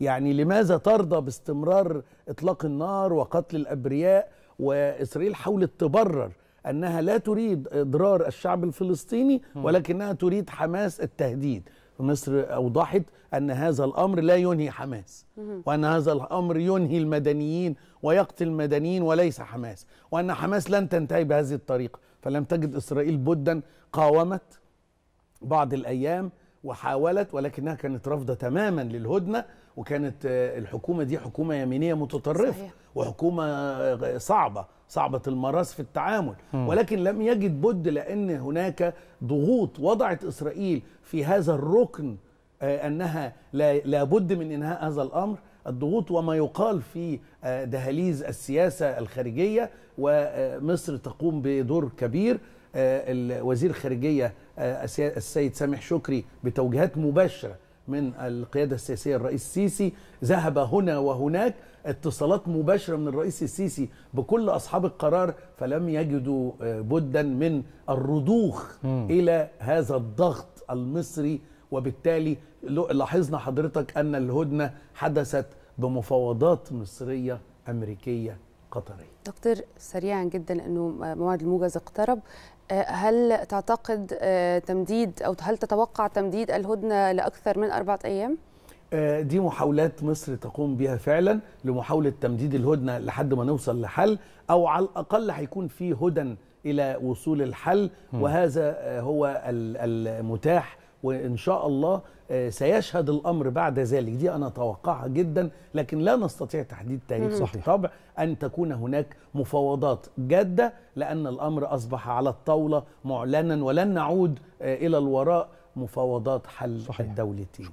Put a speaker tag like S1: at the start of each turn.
S1: يعني لماذا ترضى باستمرار اطلاق النار وقتل الابرياء واسرائيل حاولت تبرر انها لا تريد اضرار الشعب الفلسطيني ولكنها تريد حماس التهديد مصر اوضحت ان هذا الامر لا ينهي حماس وان هذا الامر ينهي المدنيين ويقتل المدنيين وليس حماس وان حماس لن تنتهي بهذه الطريقه فلم تجد اسرائيل بدا قاومت بعض الايام وحاولت ولكنها كانت رافضه تماما للهدنه وكانت آه، الحكومه دي حكومه يمينيه متطرفه صحيح. وحكومه آه، صعبه صعبه المراس في التعامل م. ولكن لم يجد بد لان هناك ضغوط وضعت اسرائيل في هذا الركن آه، انها لا بد من انهاء هذا الامر الضغوط وما يقال في دهاليز السياسه الخارجيه ومصر تقوم بدور كبير آه، وزير خارجيه آه، السيد سامح شكري بتوجيهات مباشره من القياده السياسيه الرئيس السيسي ذهب هنا وهناك اتصالات مباشره من الرئيس السيسي بكل اصحاب القرار فلم يجدوا آه، بدا من الرضوخ م. الى هذا الضغط المصري وبالتالي لاحظنا حضرتك ان الهدنه حدثت بمفاوضات مصريه امريكيه قطري دكتور سريعا جدا لانه موعد الموجز اقترب هل تعتقد تمديد او هل تتوقع تمديد الهدنه لاكثر من اربعه ايام؟ آه، دي محاولات مصر تقوم بها فعلا لمحاوله تمديد الهدنه لحد ما نوصل لحل او على الاقل هيكون في هدن الى وصول الحل وهذا آه، هو المتاح وان شاء الله آه، سيشهد الامر بعد ذلك دي انا اتوقعها جدا لكن لا نستطيع تحديد تاريخ صحيح طبع ان تكون هناك مفاوضات جاده لان الامر اصبح على الطاوله معلنا ولن نعود آه، الى الوراء مفاوضات حل صحيح. الدولتين